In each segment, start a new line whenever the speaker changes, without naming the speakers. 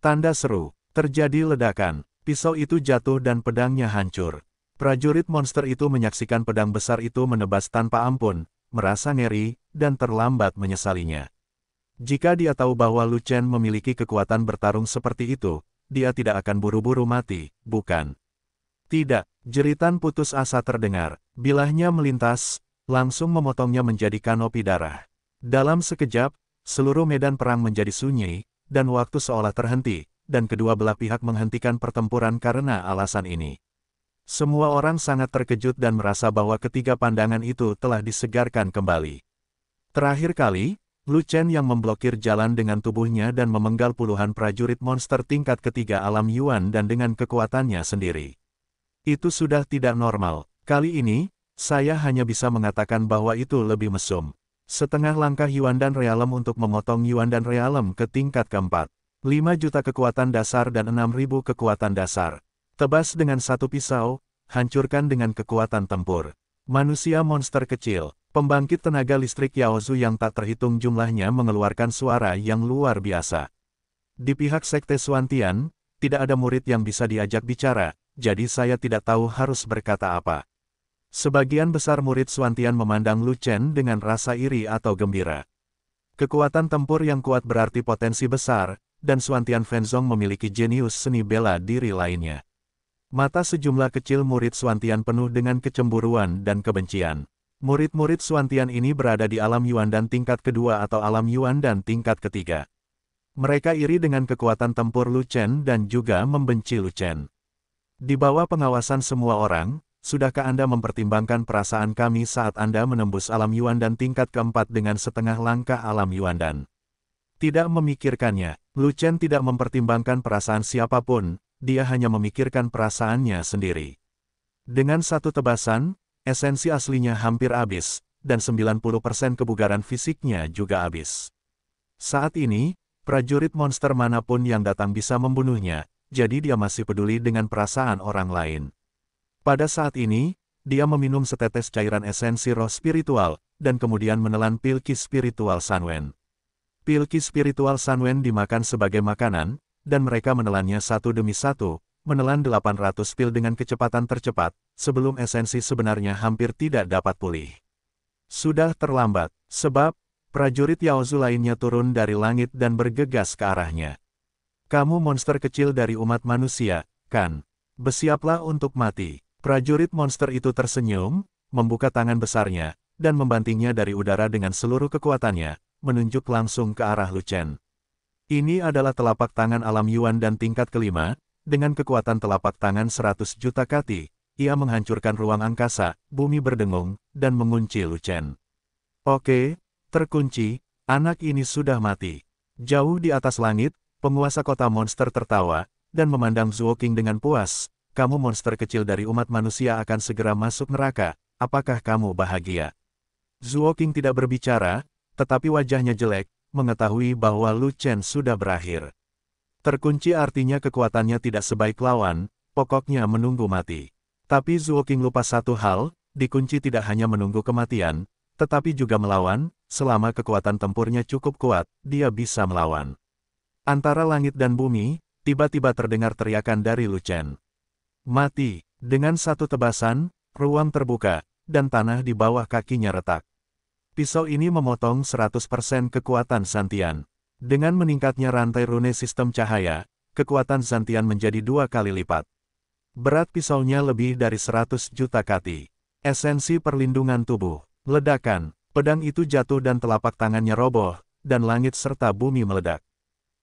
Tanda seru, terjadi ledakan, pisau itu jatuh dan pedangnya hancur. Prajurit monster itu menyaksikan pedang besar itu menebas tanpa ampun, merasa ngeri, dan terlambat menyesalinya. Jika dia tahu bahwa Lu Chen memiliki kekuatan bertarung seperti itu, dia tidak akan buru-buru mati, bukan? Tidak, jeritan putus asa terdengar. Bilahnya melintas, langsung memotongnya menjadi kanopi darah. Dalam sekejap, seluruh medan perang menjadi sunyi, dan waktu seolah terhenti, dan kedua belah pihak menghentikan pertempuran karena alasan ini. Semua orang sangat terkejut dan merasa bahwa ketiga pandangan itu telah disegarkan kembali. Terakhir kali, Lu Chen yang memblokir jalan dengan tubuhnya dan memenggal puluhan prajurit monster tingkat ketiga alam Yuan dan dengan kekuatannya sendiri. Itu sudah tidak normal. Kali ini, saya hanya bisa mengatakan bahwa itu lebih mesum. Setengah langkah Yuan dan Realem untuk memotong Yuan dan Realem ke tingkat keempat. 5 juta kekuatan dasar dan ribu kekuatan dasar. Tebas dengan satu pisau, hancurkan dengan kekuatan tempur. Manusia monster kecil, pembangkit tenaga listrik Yaozu yang tak terhitung jumlahnya mengeluarkan suara yang luar biasa. Di pihak Sekte Suantian, tidak ada murid yang bisa diajak bicara, jadi saya tidak tahu harus berkata apa. Sebagian besar murid Suantian memandang Lu Chen dengan rasa iri atau gembira. Kekuatan tempur yang kuat berarti potensi besar, dan Suantian Fenzong memiliki jenius seni bela diri lainnya. Mata sejumlah kecil murid Suantian penuh dengan kecemburuan dan kebencian. Murid-murid Suantian ini berada di alam Yuan dan tingkat kedua atau alam Yuan dan tingkat ketiga. Mereka iri dengan kekuatan tempur Lu Chen dan juga membenci Lu Chen. Di bawah pengawasan semua orang, Sudahkah Anda mempertimbangkan perasaan kami saat Anda menembus alam Yuan dan tingkat keempat dengan setengah langkah alam Yuan dan? Tidak memikirkannya, Lu Chen tidak mempertimbangkan perasaan siapapun, dia hanya memikirkan perasaannya sendiri. Dengan satu tebasan, esensi aslinya hampir habis, dan 90% kebugaran fisiknya juga habis. Saat ini, prajurit monster manapun yang datang bisa membunuhnya, jadi dia masih peduli dengan perasaan orang lain. Pada saat ini, dia meminum setetes cairan esensi roh spiritual, dan kemudian menelan pilki spiritual Sanwen. Pilki spiritual Sanwen dimakan sebagai makanan, dan mereka menelannya satu demi satu, menelan 800 pil dengan kecepatan tercepat, sebelum esensi sebenarnya hampir tidak dapat pulih. Sudah terlambat, sebab, prajurit Yaozu lainnya turun dari langit dan bergegas ke arahnya. Kamu monster kecil dari umat manusia, kan? Bersiaplah untuk mati. Prajurit monster itu tersenyum, membuka tangan besarnya, dan membantingnya dari udara dengan seluruh kekuatannya, menunjuk langsung ke arah Lucen. Ini adalah telapak tangan alam Yuan dan tingkat kelima, dengan kekuatan telapak tangan 100 juta kati, ia menghancurkan ruang angkasa, bumi berdengung, dan mengunci Lucen. Oke, terkunci, anak ini sudah mati. Jauh di atas langit, penguasa kota monster tertawa, dan memandang Zuo King dengan puas, kamu monster kecil dari umat manusia akan segera masuk neraka, apakah kamu bahagia? Zuo tidak berbicara, tetapi wajahnya jelek, mengetahui bahwa Lu Chen sudah berakhir. Terkunci artinya kekuatannya tidak sebaik lawan, pokoknya menunggu mati. Tapi Zuo lupa satu hal, dikunci tidak hanya menunggu kematian, tetapi juga melawan, selama kekuatan tempurnya cukup kuat, dia bisa melawan. Antara langit dan bumi, tiba-tiba terdengar teriakan dari Lu Chen. Mati, dengan satu tebasan, ruang terbuka, dan tanah di bawah kakinya retak. Pisau ini memotong 100% kekuatan Santian. Dengan meningkatnya rantai rune sistem cahaya, kekuatan Santian menjadi dua kali lipat. Berat pisaunya lebih dari 100 juta kati. Esensi perlindungan tubuh, ledakan, pedang itu jatuh dan telapak tangannya roboh, dan langit serta bumi meledak.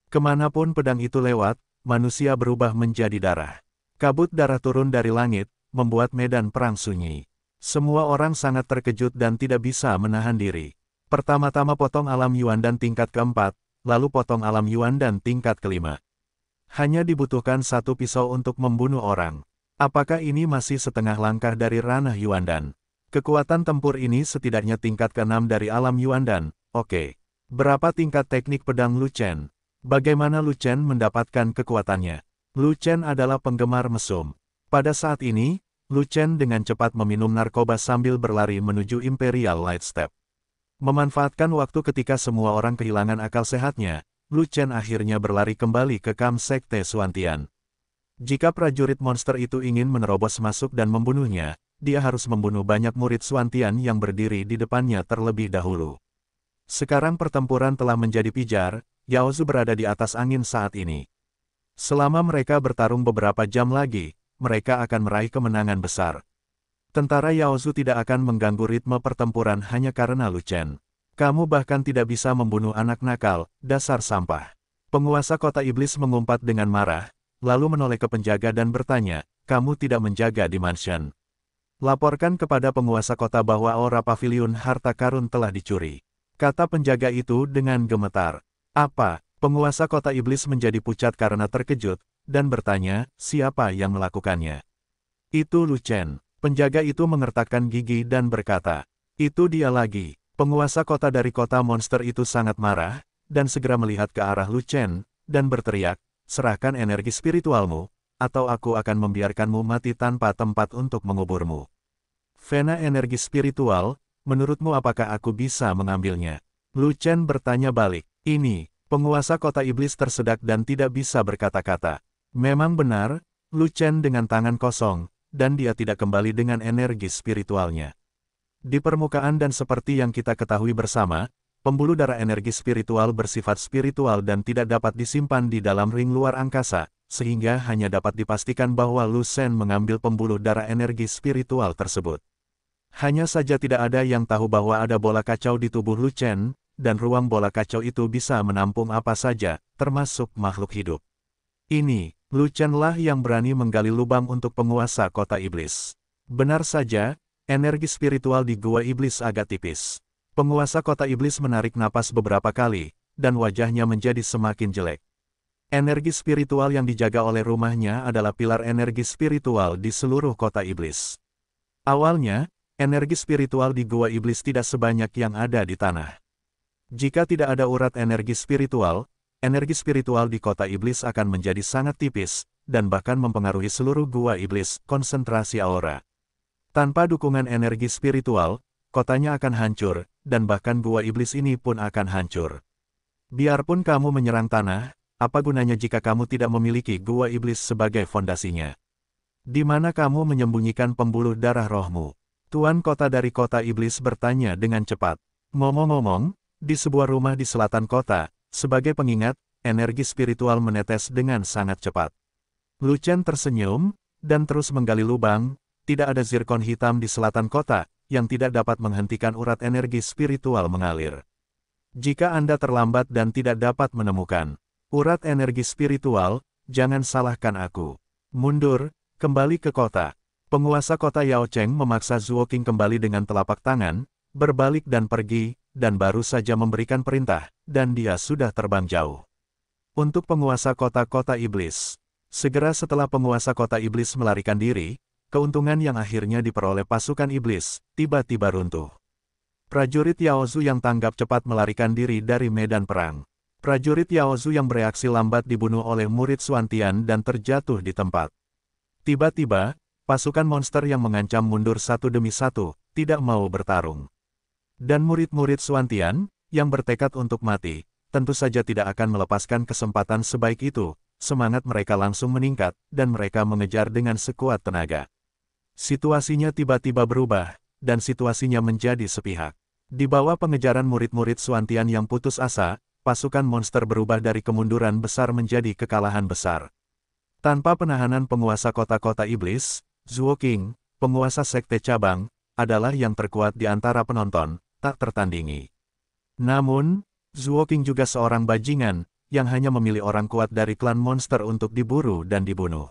Kemanapun pedang itu lewat, manusia berubah menjadi darah. Kabut darah turun dari langit, membuat medan perang sunyi. Semua orang sangat terkejut dan tidak bisa menahan diri. Pertama-tama potong alam Yuan dan tingkat keempat, lalu potong alam Yuan dan tingkat kelima. Hanya dibutuhkan satu pisau untuk membunuh orang. Apakah ini masih setengah langkah dari ranah Yuan dan Kekuatan tempur ini setidaknya tingkat ke-6 dari alam Yuan dan? oke. Okay. Berapa tingkat teknik pedang Lu Chen? Bagaimana Lu Chen mendapatkan kekuatannya? Lu Chen adalah penggemar mesum. Pada saat ini, Lu Chen dengan cepat meminum narkoba sambil berlari menuju Imperial Light Step. Memanfaatkan waktu ketika semua orang kehilangan akal sehatnya, Lu Chen akhirnya berlari kembali ke Kam Sekte Suantian. Jika prajurit monster itu ingin menerobos masuk dan membunuhnya, dia harus membunuh banyak murid Suantian yang berdiri di depannya terlebih dahulu. Sekarang pertempuran telah menjadi pijar, Yaozu berada di atas angin saat ini. Selama mereka bertarung beberapa jam lagi, mereka akan meraih kemenangan besar. Tentara Yaozu tidak akan mengganggu ritme pertempuran hanya karena Lu Chen. Kamu bahkan tidak bisa membunuh anak nakal, dasar sampah. Penguasa kota iblis mengumpat dengan marah, lalu menoleh ke penjaga dan bertanya, kamu tidak menjaga di mansion. Laporkan kepada penguasa kota bahwa aura pavilion harta karun telah dicuri. Kata penjaga itu dengan gemetar. Apa, Penguasa kota iblis menjadi pucat karena terkejut, dan bertanya, siapa yang melakukannya? Itu Lu Chen. Penjaga itu mengertakkan gigi dan berkata, itu dia lagi. Penguasa kota dari kota monster itu sangat marah, dan segera melihat ke arah Lu Chen, dan berteriak, serahkan energi spiritualmu, atau aku akan membiarkanmu mati tanpa tempat untuk menguburmu. Vena energi spiritual, menurutmu apakah aku bisa mengambilnya? Lu Chen bertanya balik, ini, Penguasa kota iblis tersedak dan tidak bisa berkata-kata. Memang benar, Lu Chen dengan tangan kosong, dan dia tidak kembali dengan energi spiritualnya. Di permukaan dan seperti yang kita ketahui bersama, pembuluh darah energi spiritual bersifat spiritual dan tidak dapat disimpan di dalam ring luar angkasa, sehingga hanya dapat dipastikan bahwa Lu Sen mengambil pembuluh darah energi spiritual tersebut. Hanya saja tidak ada yang tahu bahwa ada bola kacau di tubuh Lu Chen, dan ruang bola kacau itu bisa menampung apa saja, termasuk makhluk hidup. Ini, Chen lah yang berani menggali lubang untuk penguasa kota iblis. Benar saja, energi spiritual di gua iblis agak tipis. Penguasa kota iblis menarik napas beberapa kali, dan wajahnya menjadi semakin jelek. Energi spiritual yang dijaga oleh rumahnya adalah pilar energi spiritual di seluruh kota iblis. Awalnya, energi spiritual di gua iblis tidak sebanyak yang ada di tanah. Jika tidak ada urat energi spiritual, energi spiritual di kota iblis akan menjadi sangat tipis, dan bahkan mempengaruhi seluruh gua iblis, konsentrasi aura. Tanpa dukungan energi spiritual, kotanya akan hancur, dan bahkan gua iblis ini pun akan hancur. Biarpun kamu menyerang tanah, apa gunanya jika kamu tidak memiliki gua iblis sebagai fondasinya? Di mana kamu menyembunyikan pembuluh darah rohmu? Tuan kota dari kota iblis bertanya dengan cepat. Ngomong-ngomong, di sebuah rumah di selatan kota, sebagai pengingat, energi spiritual menetes dengan sangat cepat. Lu Chen tersenyum, dan terus menggali lubang, tidak ada zirkon hitam di selatan kota, yang tidak dapat menghentikan urat energi spiritual mengalir. Jika Anda terlambat dan tidak dapat menemukan urat energi spiritual, jangan salahkan aku. Mundur, kembali ke kota. Penguasa kota Yao Cheng memaksa King kembali dengan telapak tangan, berbalik dan pergi, dan baru saja memberikan perintah, dan dia sudah terbang jauh. Untuk penguasa kota-kota iblis, segera setelah penguasa kota iblis melarikan diri, keuntungan yang akhirnya diperoleh pasukan iblis, tiba-tiba runtuh. Prajurit Yaozu yang tanggap cepat melarikan diri dari medan perang. Prajurit Yaozu yang bereaksi lambat dibunuh oleh murid Suantian dan terjatuh di tempat. Tiba-tiba, pasukan monster yang mengancam mundur satu demi satu, tidak mau bertarung. Dan murid-murid Suantian, yang bertekad untuk mati, tentu saja tidak akan melepaskan kesempatan sebaik itu, semangat mereka langsung meningkat, dan mereka mengejar dengan sekuat tenaga. Situasinya tiba-tiba berubah, dan situasinya menjadi sepihak. Di bawah pengejaran murid-murid Suantian yang putus asa, pasukan monster berubah dari kemunduran besar menjadi kekalahan besar. Tanpa penahanan penguasa kota-kota iblis, Zhuo King, penguasa sekte cabang, adalah yang terkuat di antara penonton, tak tertandingi. Namun, Zuo Qing juga seorang bajingan, yang hanya memilih orang kuat dari klan monster untuk diburu dan dibunuh.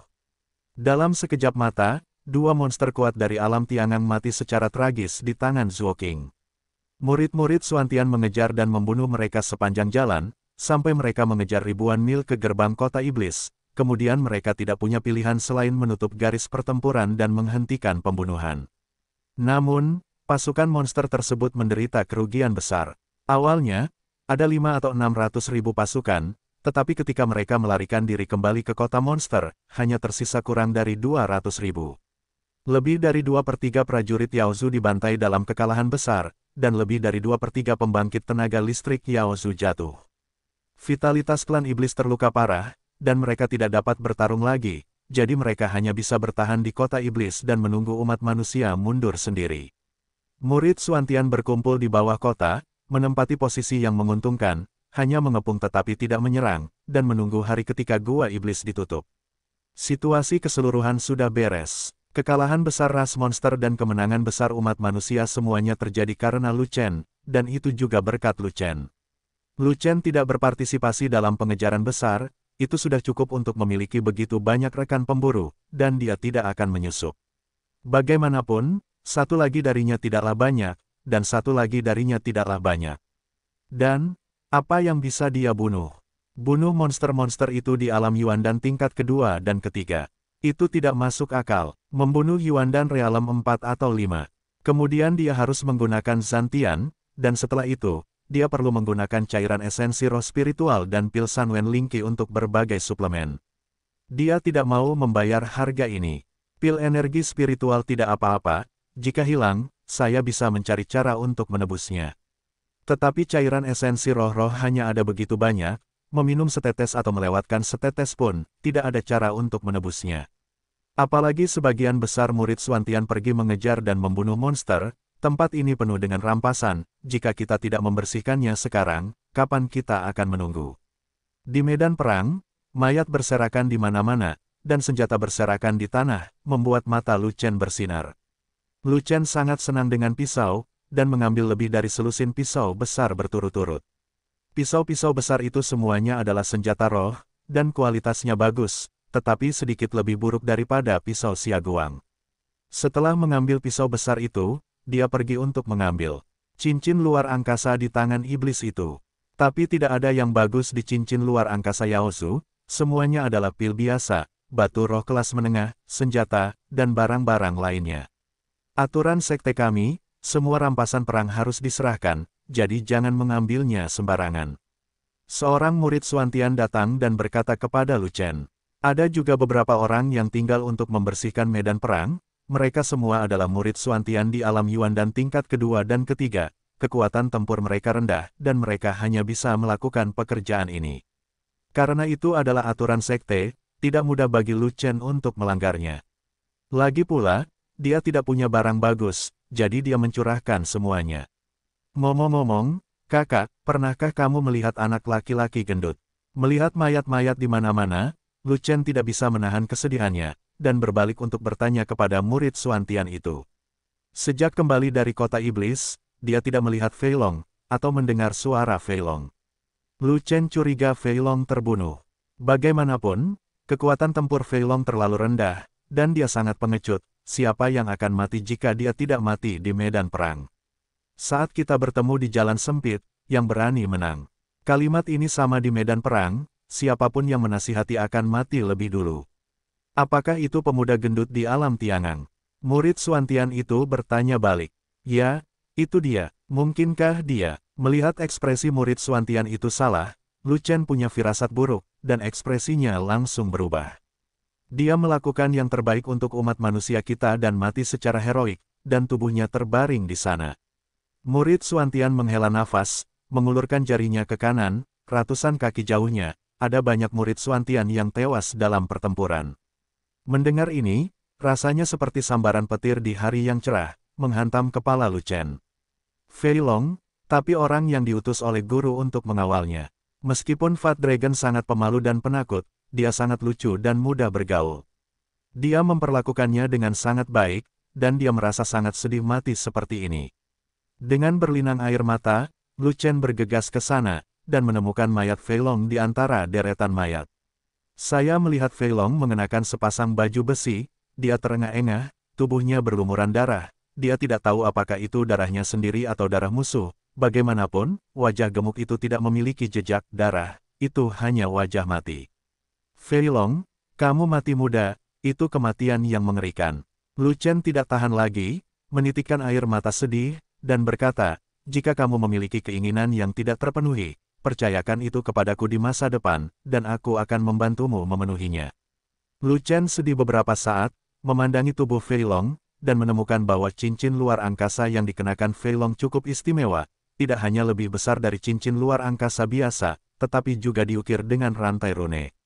Dalam sekejap mata, dua monster kuat dari alam Tiangang mati secara tragis di tangan Zuo Qing. Murid-murid Suantian mengejar dan membunuh mereka sepanjang jalan, sampai mereka mengejar ribuan mil ke gerbang kota iblis, kemudian mereka tidak punya pilihan selain menutup garis pertempuran dan menghentikan pembunuhan. Namun, pasukan monster tersebut menderita kerugian besar. Awalnya, ada lima atau enam ratus ribu pasukan, tetapi ketika mereka melarikan diri kembali ke kota monster, hanya tersisa kurang dari dua ratus ribu. Lebih dari dua per 3 prajurit Yaozu dibantai dalam kekalahan besar, dan lebih dari dua per 3 pembangkit tenaga listrik Yaozu jatuh. Vitalitas klan iblis terluka parah, dan mereka tidak dapat bertarung lagi, jadi mereka hanya bisa bertahan di kota iblis dan menunggu umat manusia mundur sendiri. Murid Suantian berkumpul di bawah kota, menempati posisi yang menguntungkan, hanya mengepung tetapi tidak menyerang, dan menunggu hari ketika Gua Iblis ditutup. Situasi keseluruhan sudah beres. Kekalahan besar ras monster dan kemenangan besar umat manusia semuanya terjadi karena Lucen, dan itu juga berkat Lucen. Lucen tidak berpartisipasi dalam pengejaran besar, itu sudah cukup untuk memiliki begitu banyak rekan pemburu, dan dia tidak akan menyusup. Bagaimanapun, satu lagi darinya tidaklah banyak, dan satu lagi darinya tidaklah banyak. Dan, apa yang bisa dia bunuh? Bunuh monster-monster itu di alam Yuan dan tingkat kedua dan ketiga. Itu tidak masuk akal, membunuh Yuan dan realem 4 atau 5. Kemudian dia harus menggunakan Zantian, dan setelah itu, dia perlu menggunakan cairan esensi roh spiritual dan pil Sanwen Lingqi untuk berbagai suplemen. Dia tidak mau membayar harga ini. Pil energi spiritual tidak apa-apa, jika hilang, saya bisa mencari cara untuk menebusnya. Tetapi cairan esensi roh-roh hanya ada begitu banyak, meminum setetes atau melewatkan setetes pun, tidak ada cara untuk menebusnya. Apalagi sebagian besar murid Swantian pergi mengejar dan membunuh monster, tempat ini penuh dengan rampasan, jika kita tidak membersihkannya sekarang, kapan kita akan menunggu? Di medan perang, mayat berserakan di mana-mana, dan senjata berserakan di tanah, membuat mata Lucen bersinar. Lu Chen sangat senang dengan pisau, dan mengambil lebih dari selusin pisau besar berturut-turut. Pisau-pisau besar itu semuanya adalah senjata roh, dan kualitasnya bagus, tetapi sedikit lebih buruk daripada pisau siaguang. Setelah mengambil pisau besar itu, dia pergi untuk mengambil cincin luar angkasa di tangan iblis itu. Tapi tidak ada yang bagus di cincin luar angkasa Yaosu, semuanya adalah pil biasa, batu roh kelas menengah, senjata, dan barang-barang lainnya. Aturan sekte kami, semua rampasan perang harus diserahkan, jadi jangan mengambilnya sembarangan. Seorang murid Suantian datang dan berkata kepada Lu ada juga beberapa orang yang tinggal untuk membersihkan medan perang, mereka semua adalah murid Suantian di alam Yuan dan tingkat kedua dan ketiga, kekuatan tempur mereka rendah dan mereka hanya bisa melakukan pekerjaan ini. Karena itu adalah aturan sekte, tidak mudah bagi Lu untuk melanggarnya. Lagi pula, dia tidak punya barang bagus, jadi dia mencurahkan semuanya. momo momong kakak, pernahkah kamu melihat anak laki-laki gendut? Melihat mayat-mayat di mana-mana, Lu Chen tidak bisa menahan kesedihannya, dan berbalik untuk bertanya kepada murid Suantian itu. Sejak kembali dari kota iblis, dia tidak melihat Feilong, atau mendengar suara Feilong. Chen curiga Feilong terbunuh. Bagaimanapun, kekuatan tempur Feilong terlalu rendah, dan dia sangat pengecut, siapa yang akan mati jika dia tidak mati di medan perang. Saat kita bertemu di jalan sempit, yang berani menang. Kalimat ini sama di medan perang, siapapun yang menasihati akan mati lebih dulu. Apakah itu pemuda gendut di alam Tiangang? Murid Suantian itu bertanya balik. Ya, itu dia. Mungkinkah dia? Melihat ekspresi murid Suantian itu salah, Lu punya firasat buruk, dan ekspresinya langsung berubah. Dia melakukan yang terbaik untuk umat manusia kita dan mati secara heroik, dan tubuhnya terbaring di sana. Murid Suantian menghela nafas, mengulurkan jarinya ke kanan, ratusan kaki jauhnya, ada banyak murid Suantian yang tewas dalam pertempuran. Mendengar ini, rasanya seperti sambaran petir di hari yang cerah, menghantam kepala Lucen. Fei Long, tapi orang yang diutus oleh guru untuk mengawalnya. Meskipun Fat Dragon sangat pemalu dan penakut, dia sangat lucu dan mudah bergaul. Dia memperlakukannya dengan sangat baik, dan dia merasa sangat sedih mati seperti ini. Dengan berlinang air mata, Lu Chen bergegas ke sana, dan menemukan mayat Feilong di antara deretan mayat. Saya melihat Feilong mengenakan sepasang baju besi, dia terengah-engah, tubuhnya berlumuran darah, dia tidak tahu apakah itu darahnya sendiri atau darah musuh, bagaimanapun, wajah gemuk itu tidak memiliki jejak darah, itu hanya wajah mati. Fei Long, kamu mati muda, itu kematian yang mengerikan. Lu Chen tidak tahan lagi, menitikkan air mata sedih, dan berkata, jika kamu memiliki keinginan yang tidak terpenuhi, percayakan itu kepadaku di masa depan, dan aku akan membantumu memenuhinya. Lu Chen sedih beberapa saat, memandangi tubuh Fei Long, dan menemukan bahwa cincin luar angkasa yang dikenakan Fei Long cukup istimewa, tidak hanya lebih besar dari cincin luar angkasa biasa, tetapi juga diukir dengan rantai rune.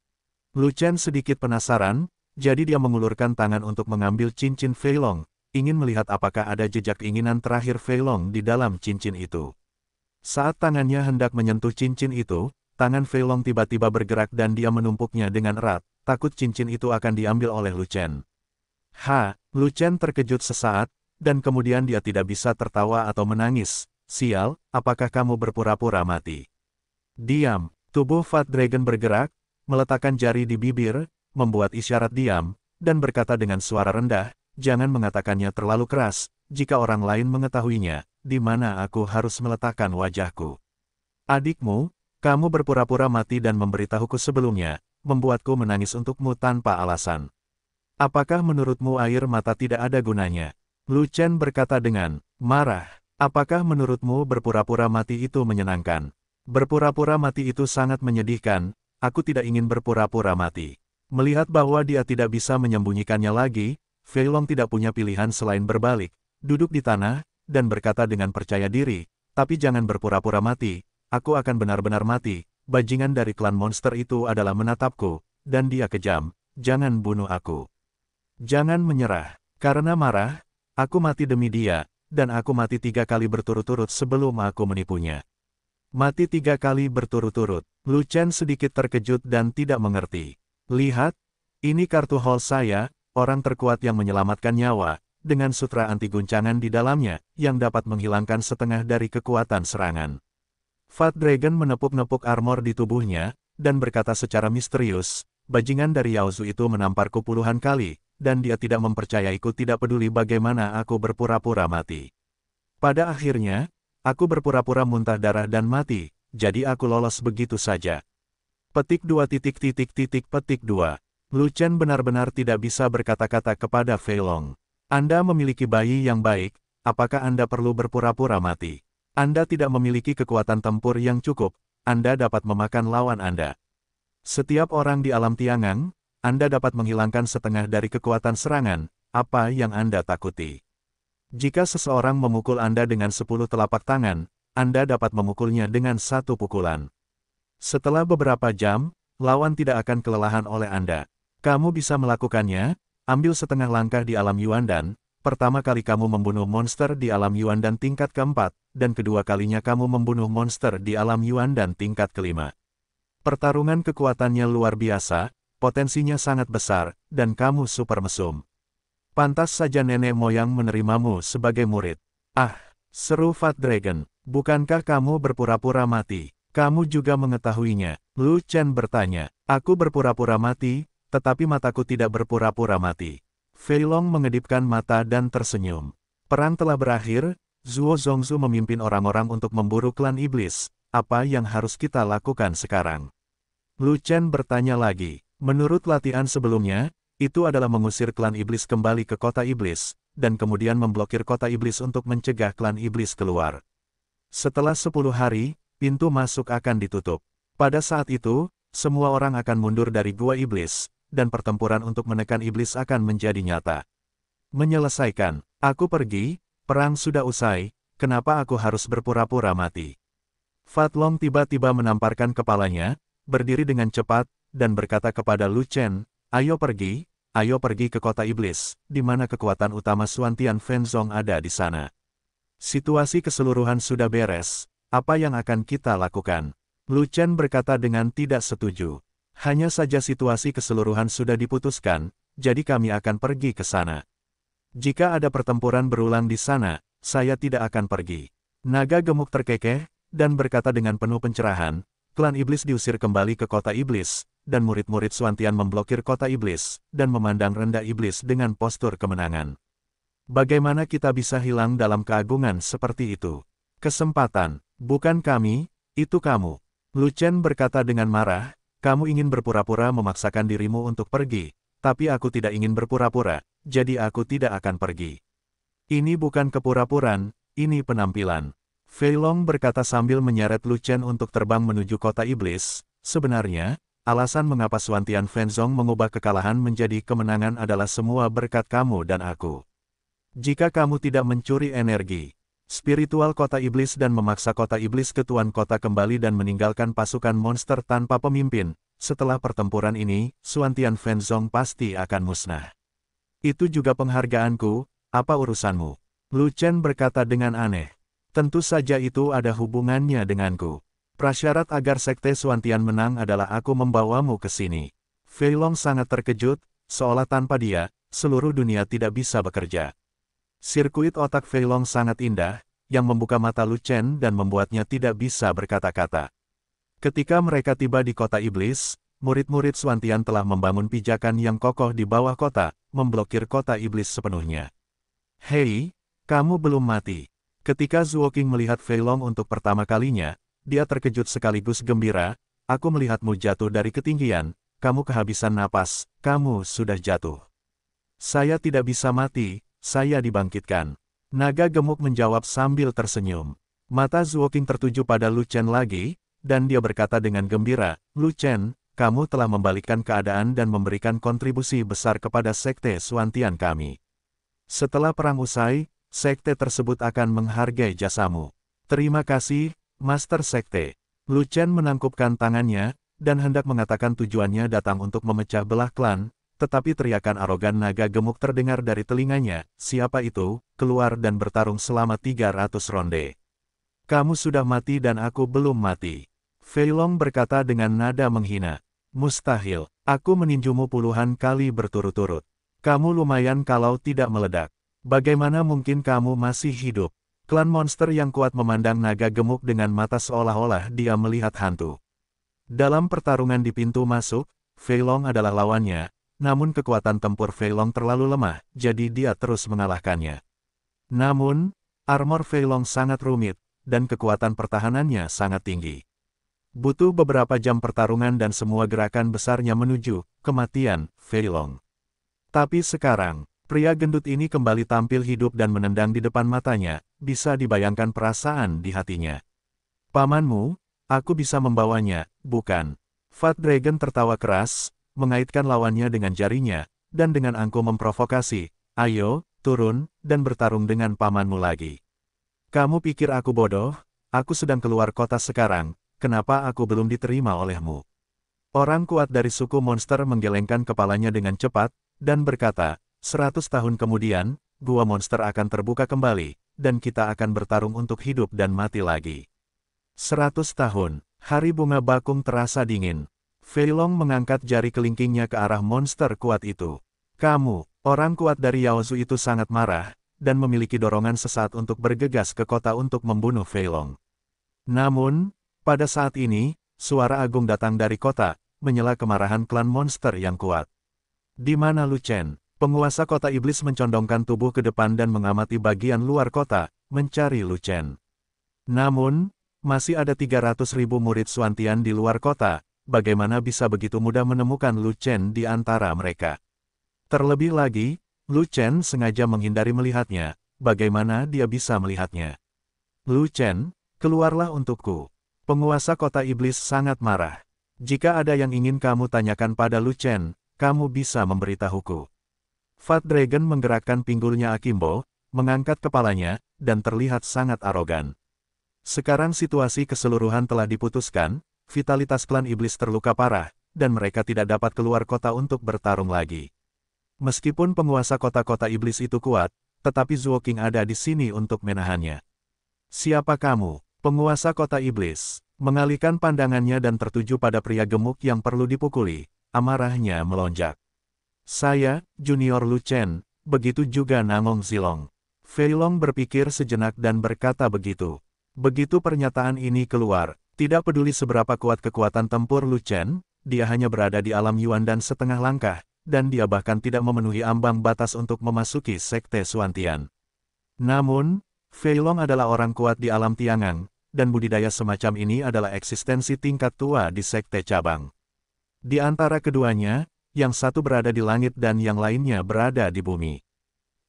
Lu Chen sedikit penasaran, jadi dia mengulurkan tangan untuk mengambil cincin Feilong, ingin melihat apakah ada jejak keinginan terakhir Feilong di dalam cincin itu. Saat tangannya hendak menyentuh cincin itu, tangan Feilong tiba-tiba bergerak dan dia menumpuknya dengan erat, takut cincin itu akan diambil oleh Lu Chen. Ha, Lu Chen terkejut sesaat, dan kemudian dia tidak bisa tertawa atau menangis. Sial, apakah kamu berpura-pura mati? Diam, tubuh Fat Dragon bergerak, meletakkan jari di bibir, membuat isyarat diam, dan berkata dengan suara rendah, jangan mengatakannya terlalu keras, jika orang lain mengetahuinya, di mana aku harus meletakkan wajahku. Adikmu, kamu berpura-pura mati dan memberitahuku sebelumnya, membuatku menangis untukmu tanpa alasan. Apakah menurutmu air mata tidak ada gunanya? Lu Chen berkata dengan, marah, apakah menurutmu berpura-pura mati itu menyenangkan? Berpura-pura mati itu sangat menyedihkan, Aku tidak ingin berpura-pura mati. Melihat bahwa dia tidak bisa menyembunyikannya lagi, Feilong tidak punya pilihan selain berbalik, duduk di tanah, dan berkata dengan percaya diri, tapi jangan berpura-pura mati, aku akan benar-benar mati, bajingan dari klan monster itu adalah menatapku, dan dia kejam, jangan bunuh aku. Jangan menyerah, karena marah, aku mati demi dia, dan aku mati tiga kali berturut-turut sebelum aku menipunya. Mati tiga kali berturut-turut. Lu Chen sedikit terkejut dan tidak mengerti. Lihat, ini kartu hall saya, orang terkuat yang menyelamatkan nyawa, dengan sutra anti guncangan di dalamnya, yang dapat menghilangkan setengah dari kekuatan serangan. Fat Dragon menepuk-nepuk armor di tubuhnya, dan berkata secara misterius, bajingan dari Yaozu itu menamparku puluhan kali, dan dia tidak mempercayaiku tidak peduli bagaimana aku berpura-pura mati. Pada akhirnya, Aku berpura-pura muntah darah dan mati, jadi aku lolos begitu saja. Petik dua titik titik titik petik dua. Chen benar-benar tidak bisa berkata-kata kepada Feilong. Anda memiliki bayi yang baik, apakah Anda perlu berpura-pura mati? Anda tidak memiliki kekuatan tempur yang cukup, Anda dapat memakan lawan Anda. Setiap orang di alam Tiangang, Anda dapat menghilangkan setengah dari kekuatan serangan, apa yang Anda takuti. Jika seseorang memukul Anda dengan sepuluh telapak tangan, Anda dapat memukulnya dengan satu pukulan. Setelah beberapa jam, lawan tidak akan kelelahan oleh Anda. Kamu bisa melakukannya, ambil setengah langkah di alam Yuan dan, pertama kali kamu membunuh monster di alam Yuan dan tingkat keempat, dan kedua kalinya kamu membunuh monster di alam Yuan dan tingkat kelima. Pertarungan kekuatannya luar biasa, potensinya sangat besar, dan kamu super mesum. Pantas saja nenek moyang menerimamu sebagai murid. Ah, seru Fat Dragon, bukankah kamu berpura-pura mati? Kamu juga mengetahuinya, Lu Chen bertanya. Aku berpura-pura mati, tetapi mataku tidak berpura-pura mati. Fei Long mengedipkan mata dan tersenyum. Perang telah berakhir, Zuo Zongzu memimpin orang-orang untuk memburu klan iblis. Apa yang harus kita lakukan sekarang? Lu Chen bertanya lagi. Menurut latihan sebelumnya, itu adalah mengusir klan iblis kembali ke kota iblis, dan kemudian memblokir kota iblis untuk mencegah klan iblis keluar. Setelah 10 hari, pintu masuk akan ditutup. Pada saat itu, semua orang akan mundur dari gua iblis, dan pertempuran untuk menekan iblis akan menjadi nyata. Menyelesaikan, aku pergi, perang sudah usai, kenapa aku harus berpura-pura mati? Fatlong tiba-tiba menamparkan kepalanya, berdiri dengan cepat, dan berkata kepada Lu Chen, ayo pergi, ayo pergi ke kota iblis, di mana kekuatan utama Suantian Tian Fenzong ada di sana. Situasi keseluruhan sudah beres, apa yang akan kita lakukan? Lu Chen berkata dengan tidak setuju. Hanya saja situasi keseluruhan sudah diputuskan, jadi kami akan pergi ke sana. Jika ada pertempuran berulang di sana, saya tidak akan pergi. Naga gemuk terkekeh, dan berkata dengan penuh pencerahan, klan iblis diusir kembali ke kota iblis, dan murid-murid Suantian memblokir kota iblis, dan memandang rendah iblis dengan postur kemenangan. Bagaimana kita bisa hilang dalam keagungan seperti itu? Kesempatan, bukan kami, itu kamu. Luchen berkata dengan marah, kamu ingin berpura-pura memaksakan dirimu untuk pergi, tapi aku tidak ingin berpura-pura, jadi aku tidak akan pergi. Ini bukan kepura-puran, ini penampilan. Fei Long berkata sambil menyeret Lu Chen untuk terbang menuju kota iblis, sebenarnya, Alasan mengapa Suantian Fenzong mengubah kekalahan menjadi kemenangan adalah semua berkat kamu dan aku. Jika kamu tidak mencuri energi, spiritual kota iblis dan memaksa kota iblis ke tuan kota kembali dan meninggalkan pasukan monster tanpa pemimpin, setelah pertempuran ini, Suantian Fenzong pasti akan musnah. Itu juga penghargaanku, apa urusanmu? Lu Chen berkata dengan aneh. Tentu saja itu ada hubungannya denganku. Prasyarat agar Sekte Suantian menang adalah aku membawamu ke sini. Fei Long sangat terkejut, seolah tanpa dia, seluruh dunia tidak bisa bekerja. Sirkuit otak Fei Long sangat indah, yang membuka mata Lu Chen dan membuatnya tidak bisa berkata-kata. Ketika mereka tiba di kota iblis, murid-murid Suantian telah membangun pijakan yang kokoh di bawah kota, memblokir kota iblis sepenuhnya. Hei, kamu belum mati. Ketika King melihat Fei Long untuk pertama kalinya, dia terkejut sekaligus gembira, aku melihatmu jatuh dari ketinggian, kamu kehabisan napas, kamu sudah jatuh. Saya tidak bisa mati, saya dibangkitkan. Naga gemuk menjawab sambil tersenyum. Mata Zuoking tertuju pada Lu Chen lagi, dan dia berkata dengan gembira, Lu Chen, kamu telah membalikkan keadaan dan memberikan kontribusi besar kepada Sekte Suantian kami. Setelah perang usai, Sekte tersebut akan menghargai jasamu. Terima kasih, Master Sekte. Lu Chen menangkupkan tangannya, dan hendak mengatakan tujuannya datang untuk memecah belah klan, tetapi teriakan arogan naga gemuk terdengar dari telinganya, siapa itu, keluar dan bertarung selama 300 ronde. Kamu sudah mati dan aku belum mati. Feilong berkata dengan nada menghina. Mustahil, aku meninjumu puluhan kali berturut-turut. Kamu lumayan kalau tidak meledak. Bagaimana mungkin kamu masih hidup? Klan monster yang kuat memandang naga gemuk dengan mata seolah-olah dia melihat hantu. Dalam pertarungan di pintu masuk, Feilong adalah lawannya, namun kekuatan tempur Feilong terlalu lemah, jadi dia terus mengalahkannya. Namun, armor Feilong sangat rumit, dan kekuatan pertahanannya sangat tinggi. Butuh beberapa jam pertarungan dan semua gerakan besarnya menuju kematian Feilong. Tapi sekarang, Pria gendut ini kembali tampil hidup dan menendang di depan matanya, bisa dibayangkan perasaan di hatinya. Pamanmu, aku bisa membawanya, bukan? Fat Dragon tertawa keras, mengaitkan lawannya dengan jarinya, dan dengan angkuh memprovokasi, ayo, turun, dan bertarung dengan pamanmu lagi. Kamu pikir aku bodoh? Aku sedang keluar kota sekarang, kenapa aku belum diterima olehmu? Orang kuat dari suku monster menggelengkan kepalanya dengan cepat, dan berkata, Seratus tahun kemudian, gua monster akan terbuka kembali, dan kita akan bertarung untuk hidup dan mati lagi. Seratus tahun, hari bunga bakung terasa dingin. Feilong mengangkat jari kelingkingnya ke arah monster kuat itu. Kamu, orang kuat dari Yaozu itu sangat marah, dan memiliki dorongan sesaat untuk bergegas ke kota untuk membunuh Feilong. Namun, pada saat ini, suara agung datang dari kota, menyela kemarahan klan monster yang kuat. Di mana Lu Chen? Penguasa kota iblis mencondongkan tubuh ke depan dan mengamati bagian luar kota, mencari Luchen. Namun, masih ada 300 ribu murid Suantian di luar kota, bagaimana bisa begitu mudah menemukan Luchen di antara mereka? Terlebih lagi, Luchen sengaja menghindari melihatnya, bagaimana dia bisa melihatnya? Luchen, keluarlah untukku. Penguasa kota iblis sangat marah. Jika ada yang ingin kamu tanyakan pada Luchen, kamu bisa memberitahuku. Fat Dragon menggerakkan pinggulnya akimbo, mengangkat kepalanya, dan terlihat sangat arogan. Sekarang situasi keseluruhan telah diputuskan, vitalitas klan iblis terluka parah, dan mereka tidak dapat keluar kota untuk bertarung lagi. Meskipun penguasa kota-kota iblis itu kuat, tetapi Zuo King ada di sini untuk menahannya. Siapa kamu, penguasa kota iblis? Mengalihkan pandangannya dan tertuju pada pria gemuk yang perlu dipukuli, amarahnya melonjak. Saya, Junior Luchen, begitu juga Nangong Zilong. Fei Long berpikir sejenak dan berkata begitu. Begitu pernyataan ini keluar, tidak peduli seberapa kuat kekuatan tempur Luchen, dia hanya berada di alam Yuan dan setengah langkah, dan dia bahkan tidak memenuhi ambang batas untuk memasuki Sekte Suantian. Namun, Fei Long adalah orang kuat di alam Tiangang, dan budidaya semacam ini adalah eksistensi tingkat tua di Sekte Cabang. Di antara keduanya, yang satu berada di langit dan yang lainnya berada di bumi.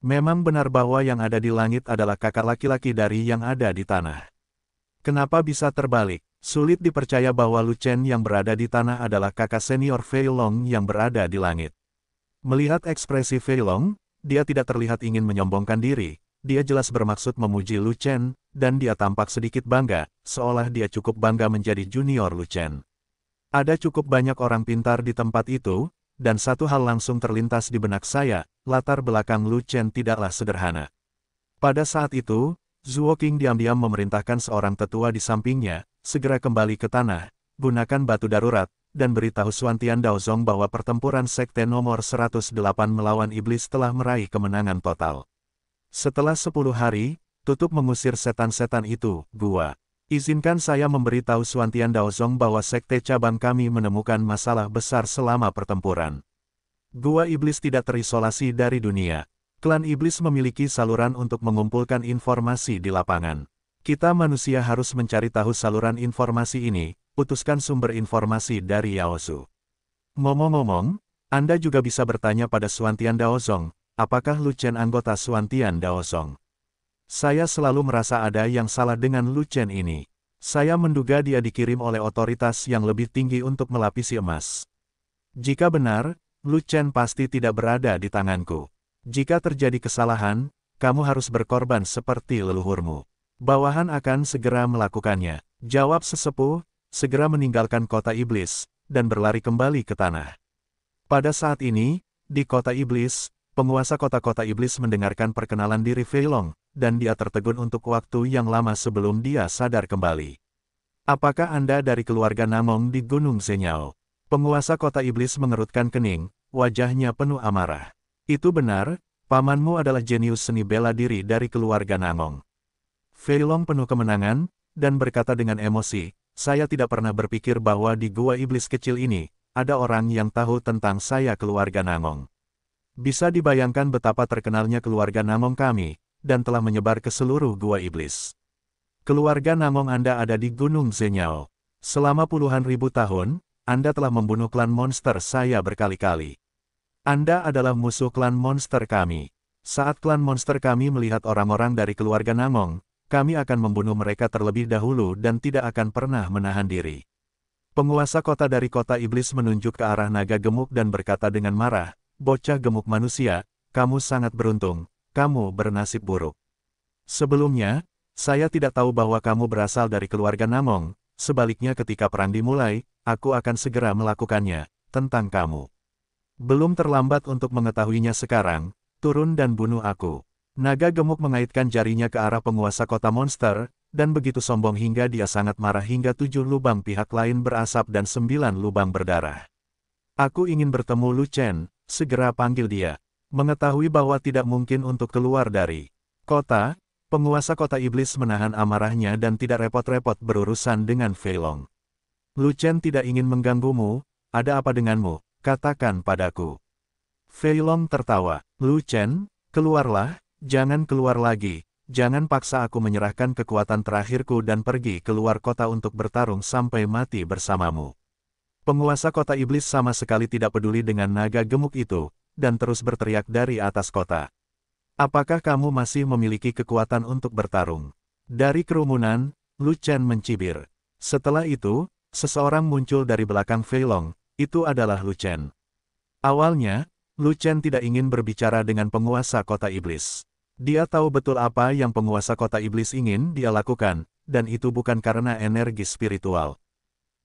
Memang benar bahwa yang ada di langit adalah kakak laki-laki dari yang ada di tanah. Kenapa bisa terbalik? Sulit dipercaya bahwa Lu Chen yang berada di tanah adalah kakak senior Fei Long yang berada di langit. Melihat ekspresi Fei Long, dia tidak terlihat ingin menyombongkan diri, dia jelas bermaksud memuji Lu Chen, dan dia tampak sedikit bangga, seolah dia cukup bangga menjadi junior Lu Chen. Ada cukup banyak orang pintar di tempat itu, dan satu hal langsung terlintas di benak saya, latar belakang Lu Chen tidaklah sederhana. Pada saat itu, Zhuo King diam-diam memerintahkan seorang tetua di sampingnya, segera kembali ke tanah, gunakan batu darurat, dan beritahu Suan Tian Daozong bahwa pertempuran Sekte nomor 108 melawan iblis telah meraih kemenangan total. Setelah 10 hari, tutup mengusir setan-setan itu, gua. Izinkan saya memberitahu Suantian Daozong bahwa sekte cabang kami menemukan masalah besar selama pertempuran. Gua Iblis tidak terisolasi dari dunia. Klan Iblis memiliki saluran untuk mengumpulkan informasi di lapangan. Kita manusia harus mencari tahu saluran informasi ini, putuskan sumber informasi dari Yaozu. Ngomong-ngomong, Anda juga bisa bertanya pada Suantian Daozong, apakah Lucen anggota Suantian Daozong? Saya selalu merasa ada yang salah dengan Lu Chen ini. Saya menduga dia dikirim oleh otoritas yang lebih tinggi untuk melapisi emas. Jika benar, Lu Chen pasti tidak berada di tanganku. Jika terjadi kesalahan, kamu harus berkorban seperti leluhurmu. Bawahan akan segera melakukannya. Jawab sesepuh, segera meninggalkan kota iblis, dan berlari kembali ke tanah. Pada saat ini, di kota iblis, penguasa kota-kota iblis mendengarkan perkenalan diri Feilong, dan dia tertegun untuk waktu yang lama sebelum dia sadar kembali. Apakah Anda dari keluarga Namong di Gunung Senyao? Penguasa kota iblis mengerutkan kening, wajahnya penuh amarah. Itu benar, pamanmu adalah jenius seni bela diri dari keluarga Namong. Feilong penuh kemenangan, dan berkata dengan emosi, saya tidak pernah berpikir bahwa di gua iblis kecil ini, ada orang yang tahu tentang saya keluarga Namong. Bisa dibayangkan betapa terkenalnya keluarga Namong kami, dan telah menyebar ke seluruh gua iblis. Keluarga Nangong Anda ada di Gunung Zenyao. Selama puluhan ribu tahun, Anda telah membunuh klan monster saya berkali-kali. Anda adalah musuh klan monster kami. Saat klan monster kami melihat orang-orang dari keluarga Nangong, kami akan membunuh mereka terlebih dahulu dan tidak akan pernah menahan diri. Penguasa kota dari kota iblis menunjuk ke arah naga gemuk dan berkata dengan marah, Bocah gemuk manusia, kamu sangat beruntung, kamu bernasib buruk. Sebelumnya, saya tidak tahu bahwa kamu berasal dari keluarga Namong, sebaliknya ketika perang dimulai, aku akan segera melakukannya, tentang kamu. Belum terlambat untuk mengetahuinya sekarang, turun dan bunuh aku. Naga gemuk mengaitkan jarinya ke arah penguasa kota monster, dan begitu sombong hingga dia sangat marah hingga tujuh lubang pihak lain berasap dan sembilan lubang berdarah. Aku ingin bertemu Lu Chen, segera panggil dia, Mengetahui bahwa tidak mungkin untuk keluar dari kota, penguasa kota iblis menahan amarahnya dan tidak repot-repot berurusan dengan Feilong. Lu Chen tidak ingin mengganggumu, ada apa denganmu, katakan padaku. Feilong tertawa, Lu Chen, keluarlah, jangan keluar lagi, jangan paksa aku menyerahkan kekuatan terakhirku dan pergi keluar kota untuk bertarung sampai mati bersamamu. Penguasa kota iblis sama sekali tidak peduli dengan naga gemuk itu, dan terus berteriak dari atas kota. Apakah kamu masih memiliki kekuatan untuk bertarung? Dari kerumunan, Lu Chen mencibir. Setelah itu, seseorang muncul dari belakang Fei Long, itu adalah Lu Chen. Awalnya, Lu Chen tidak ingin berbicara dengan penguasa kota iblis. Dia tahu betul apa yang penguasa kota iblis ingin dia lakukan, dan itu bukan karena energi spiritual.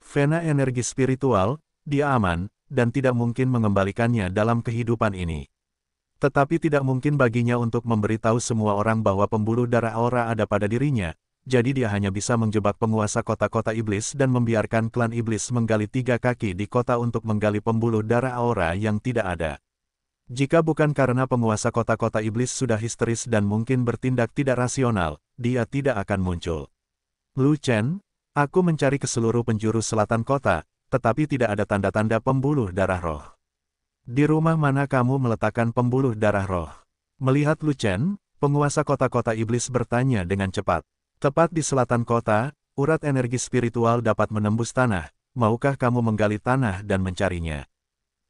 Vena energi spiritual, dia aman, dan tidak mungkin mengembalikannya dalam kehidupan ini. Tetapi tidak mungkin baginya untuk memberitahu semua orang bahwa pembuluh darah aura ada pada dirinya, jadi dia hanya bisa menjebak penguasa kota-kota iblis dan membiarkan klan iblis menggali tiga kaki di kota untuk menggali pembuluh darah aura yang tidak ada. Jika bukan karena penguasa kota-kota iblis sudah histeris dan mungkin bertindak tidak rasional, dia tidak akan muncul. Lu Chen, aku mencari ke seluruh penjuru selatan kota, tetapi tidak ada tanda-tanda pembuluh darah roh. Di rumah mana kamu meletakkan pembuluh darah roh? Melihat Luchen, penguasa kota-kota iblis bertanya dengan cepat. Tepat di selatan kota, urat energi spiritual dapat menembus tanah, maukah kamu menggali tanah dan mencarinya?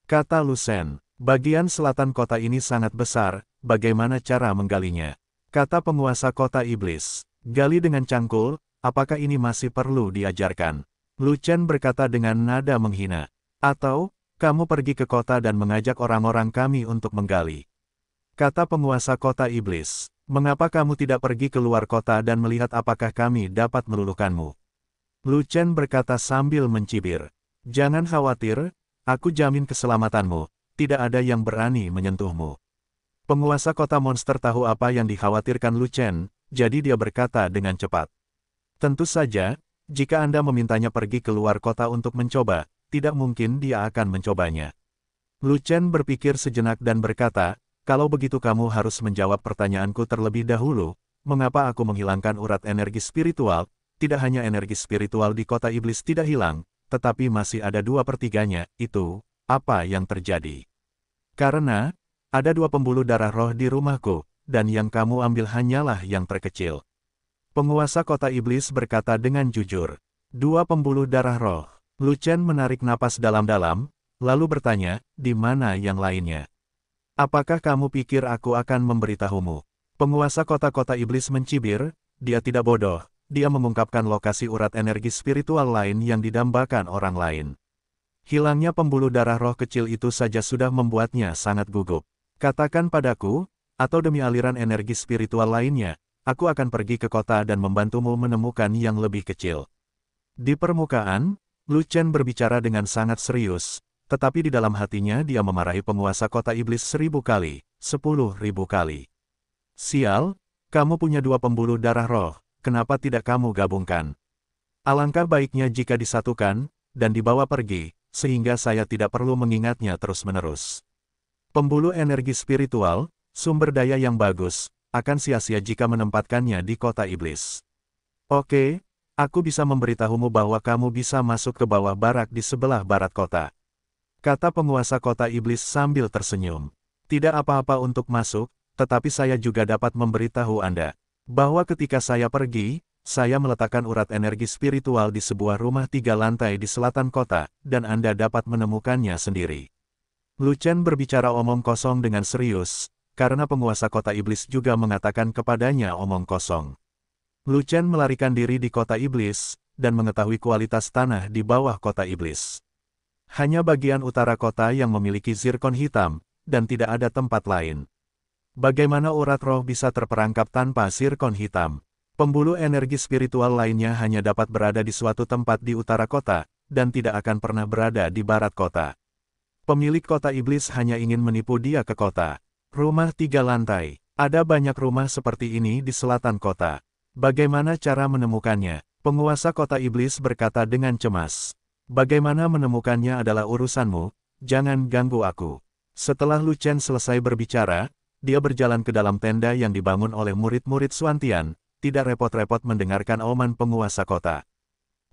Kata Lucen, bagian selatan kota ini sangat besar, bagaimana cara menggalinya? Kata penguasa kota iblis, gali dengan cangkul, apakah ini masih perlu diajarkan? Chen berkata dengan nada menghina. Atau, kamu pergi ke kota dan mengajak orang-orang kami untuk menggali. Kata penguasa kota iblis, mengapa kamu tidak pergi keluar kota dan melihat apakah kami dapat meluluhkanmu? Chen berkata sambil mencibir. Jangan khawatir, aku jamin keselamatanmu, tidak ada yang berani menyentuhmu. Penguasa kota monster tahu apa yang dikhawatirkan Chen, jadi dia berkata dengan cepat. Tentu saja, jika Anda memintanya pergi ke luar kota untuk mencoba, tidak mungkin dia akan mencobanya. Lu Chen berpikir sejenak dan berkata, kalau begitu kamu harus menjawab pertanyaanku terlebih dahulu, mengapa aku menghilangkan urat energi spiritual, tidak hanya energi spiritual di kota iblis tidak hilang, tetapi masih ada dua pertiganya, itu, apa yang terjadi. Karena, ada dua pembuluh darah roh di rumahku, dan yang kamu ambil hanyalah yang terkecil. Penguasa kota iblis berkata dengan jujur. Dua pembuluh darah roh. Lucian menarik napas dalam-dalam, lalu bertanya, di mana yang lainnya? Apakah kamu pikir aku akan memberitahumu? Penguasa kota-kota iblis mencibir, dia tidak bodoh, dia mengungkapkan lokasi urat energi spiritual lain yang didambakan orang lain. Hilangnya pembuluh darah roh kecil itu saja sudah membuatnya sangat gugup. Katakan padaku, atau demi aliran energi spiritual lainnya, aku akan pergi ke kota dan membantumu menemukan yang lebih kecil. Di permukaan, Lu Chen berbicara dengan sangat serius, tetapi di dalam hatinya dia memarahi penguasa kota iblis seribu kali, sepuluh ribu kali. Sial, kamu punya dua pembuluh darah roh, kenapa tidak kamu gabungkan? Alangkah baiknya jika disatukan, dan dibawa pergi, sehingga saya tidak perlu mengingatnya terus-menerus. Pembuluh energi spiritual, sumber daya yang bagus, akan sia-sia jika menempatkannya di kota iblis. Oke, aku bisa memberitahumu bahwa kamu bisa masuk ke bawah barak di sebelah barat kota. Kata penguasa kota iblis sambil tersenyum. Tidak apa-apa untuk masuk, tetapi saya juga dapat memberitahu Anda bahwa ketika saya pergi, saya meletakkan urat energi spiritual di sebuah rumah tiga lantai di selatan kota, dan Anda dapat menemukannya sendiri. Lucen berbicara omong kosong dengan serius, karena penguasa kota iblis juga mengatakan kepadanya omong kosong. Lu Chen melarikan diri di kota iblis, dan mengetahui kualitas tanah di bawah kota iblis. Hanya bagian utara kota yang memiliki zirkon hitam, dan tidak ada tempat lain. Bagaimana urat roh bisa terperangkap tanpa zirkon hitam? Pembulu energi spiritual lainnya hanya dapat berada di suatu tempat di utara kota, dan tidak akan pernah berada di barat kota. Pemilik kota iblis hanya ingin menipu dia ke kota. Rumah tiga lantai. Ada banyak rumah seperti ini di selatan kota. Bagaimana cara menemukannya? Penguasa kota iblis berkata dengan cemas. Bagaimana menemukannya adalah urusanmu, jangan ganggu aku. Setelah Lu Chen selesai berbicara, dia berjalan ke dalam tenda yang dibangun oleh murid-murid Suantian, tidak repot-repot mendengarkan oman penguasa kota.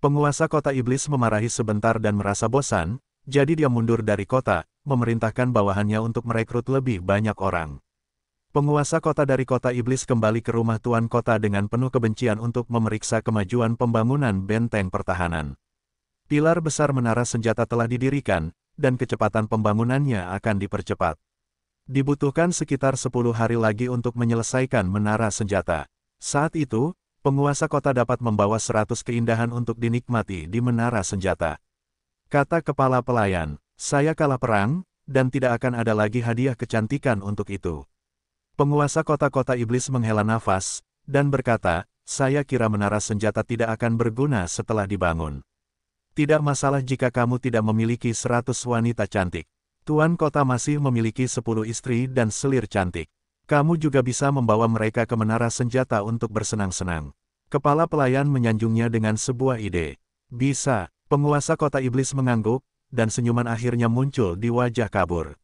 Penguasa kota iblis memarahi sebentar dan merasa bosan, jadi dia mundur dari kota, memerintahkan bawahannya untuk merekrut lebih banyak orang. Penguasa kota dari kota iblis kembali ke rumah tuan kota dengan penuh kebencian untuk memeriksa kemajuan pembangunan benteng pertahanan. Pilar besar menara senjata telah didirikan, dan kecepatan pembangunannya akan dipercepat. Dibutuhkan sekitar 10 hari lagi untuk menyelesaikan menara senjata. Saat itu, penguasa kota dapat membawa 100 keindahan untuk dinikmati di menara senjata. Kata kepala pelayan, saya kalah perang, dan tidak akan ada lagi hadiah kecantikan untuk itu. Penguasa kota-kota iblis menghela nafas, dan berkata, saya kira menara senjata tidak akan berguna setelah dibangun. Tidak masalah jika kamu tidak memiliki seratus wanita cantik. Tuan kota masih memiliki sepuluh istri dan selir cantik. Kamu juga bisa membawa mereka ke menara senjata untuk bersenang-senang. Kepala pelayan menyanjungnya dengan sebuah ide. Bisa, penguasa kota iblis mengangguk, dan senyuman akhirnya muncul di wajah kabur.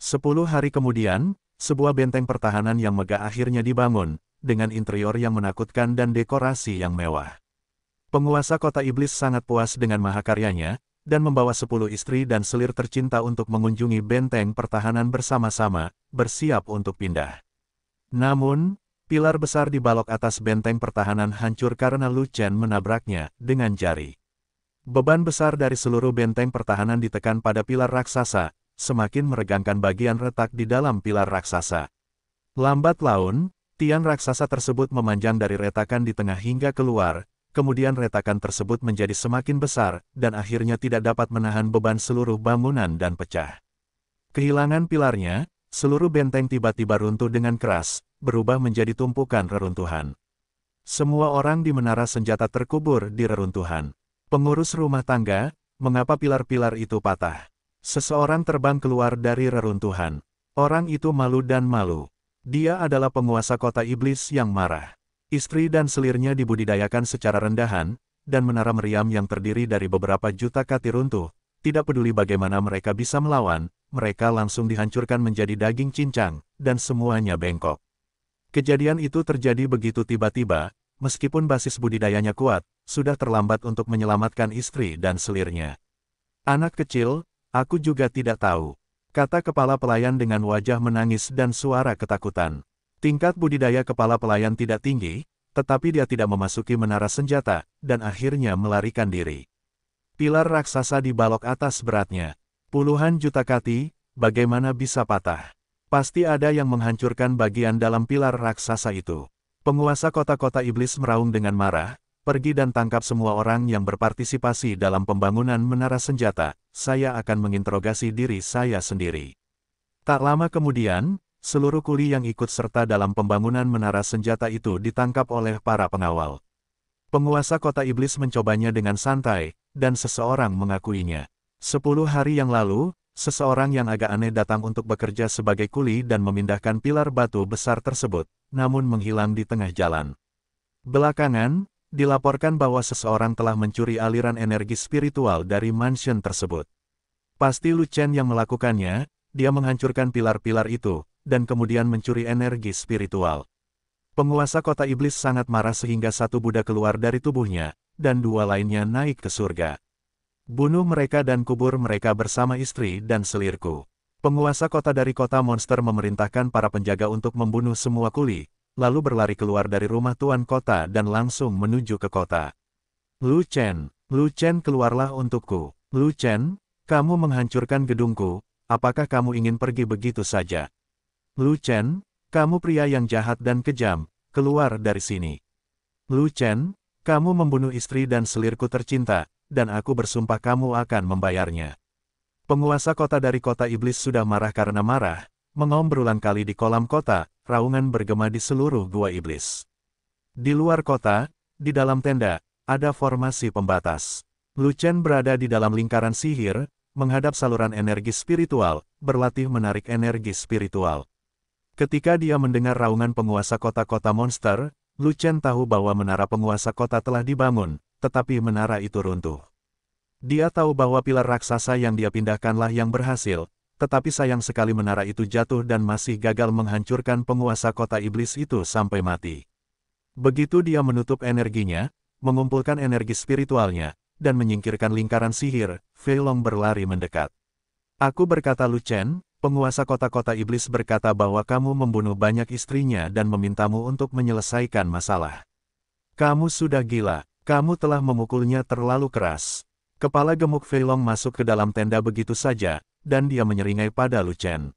Sepuluh hari kemudian, sebuah benteng pertahanan yang megah akhirnya dibangun, dengan interior yang menakutkan dan dekorasi yang mewah. Penguasa kota iblis sangat puas dengan mahakaryanya, dan membawa sepuluh istri dan selir tercinta untuk mengunjungi benteng pertahanan bersama-sama, bersiap untuk pindah. Namun, pilar besar di balok atas benteng pertahanan hancur karena Lu menabraknya dengan jari. Beban besar dari seluruh benteng pertahanan ditekan pada pilar raksasa, semakin meregangkan bagian retak di dalam pilar raksasa. Lambat laun, tiang raksasa tersebut memanjang dari retakan di tengah hingga keluar, kemudian retakan tersebut menjadi semakin besar, dan akhirnya tidak dapat menahan beban seluruh bangunan dan pecah. Kehilangan pilarnya, seluruh benteng tiba-tiba runtuh dengan keras, berubah menjadi tumpukan reruntuhan. Semua orang di menara senjata terkubur di reruntuhan. Pengurus rumah tangga, mengapa pilar-pilar itu patah? Seseorang terbang keluar dari reruntuhan. Orang itu malu dan malu. Dia adalah penguasa kota iblis yang marah. Istri dan selirnya dibudidayakan secara rendahan, dan menara meriam yang terdiri dari beberapa juta kati runtuh, tidak peduli bagaimana mereka bisa melawan, mereka langsung dihancurkan menjadi daging cincang, dan semuanya bengkok. Kejadian itu terjadi begitu tiba-tiba, meskipun basis budidayanya kuat, sudah terlambat untuk menyelamatkan istri dan selirnya. Anak kecil, aku juga tidak tahu. Kata kepala pelayan dengan wajah menangis dan suara ketakutan. Tingkat budidaya kepala pelayan tidak tinggi, tetapi dia tidak memasuki menara senjata, dan akhirnya melarikan diri. Pilar raksasa di balok atas beratnya. Puluhan juta kati, bagaimana bisa patah? Pasti ada yang menghancurkan bagian dalam pilar raksasa itu. Penguasa kota-kota iblis meraung dengan marah, pergi dan tangkap semua orang yang berpartisipasi dalam pembangunan menara senjata, saya akan menginterogasi diri saya sendiri. Tak lama kemudian, seluruh kuli yang ikut serta dalam pembangunan menara senjata itu ditangkap oleh para pengawal. Penguasa kota iblis mencobanya dengan santai, dan seseorang mengakuinya. Sepuluh hari yang lalu, seseorang yang agak aneh datang untuk bekerja sebagai kuli dan memindahkan pilar batu besar tersebut, namun menghilang di tengah jalan. Belakangan, dilaporkan bahwa seseorang telah mencuri aliran energi spiritual dari mansion tersebut. Pasti Lu Chen yang melakukannya, dia menghancurkan pilar-pilar itu, dan kemudian mencuri energi spiritual. Penguasa kota iblis sangat marah sehingga satu Buddha keluar dari tubuhnya, dan dua lainnya naik ke surga. Bunuh mereka dan kubur mereka bersama istri dan selirku. Penguasa kota dari kota monster memerintahkan para penjaga untuk membunuh semua kuli, lalu berlari keluar dari rumah tuan kota dan langsung menuju ke kota. Lu Chen, Lu Chen keluarlah untukku. Lu Chen, kamu menghancurkan gedungku, apakah kamu ingin pergi begitu saja? Lu Chen, kamu pria yang jahat dan kejam, keluar dari sini. Lu Chen, kamu membunuh istri dan selirku tercinta, dan aku bersumpah kamu akan membayarnya. Penguasa kota dari kota iblis sudah marah karena marah, mengaum berulang kali di kolam kota, raungan bergema di seluruh gua iblis. Di luar kota, di dalam tenda, ada formasi pembatas. Lucen berada di dalam lingkaran sihir, menghadap saluran energi spiritual, berlatih menarik energi spiritual. Ketika dia mendengar raungan penguasa kota-kota monster, Lucen tahu bahwa menara penguasa kota telah dibangun, tetapi menara itu runtuh. Dia tahu bahwa pilar raksasa yang dia pindahkanlah yang berhasil, tetapi sayang sekali menara itu jatuh dan masih gagal menghancurkan penguasa kota iblis itu sampai mati. Begitu dia menutup energinya, mengumpulkan energi spiritualnya, dan menyingkirkan lingkaran sihir, Feilong berlari mendekat. Aku berkata Lu Chen, penguasa kota-kota iblis berkata bahwa kamu membunuh banyak istrinya dan memintamu untuk menyelesaikan masalah. Kamu sudah gila, kamu telah memukulnya terlalu keras. Kepala gemuk Feilong masuk ke dalam tenda begitu saja, dan dia menyeringai pada Lucen.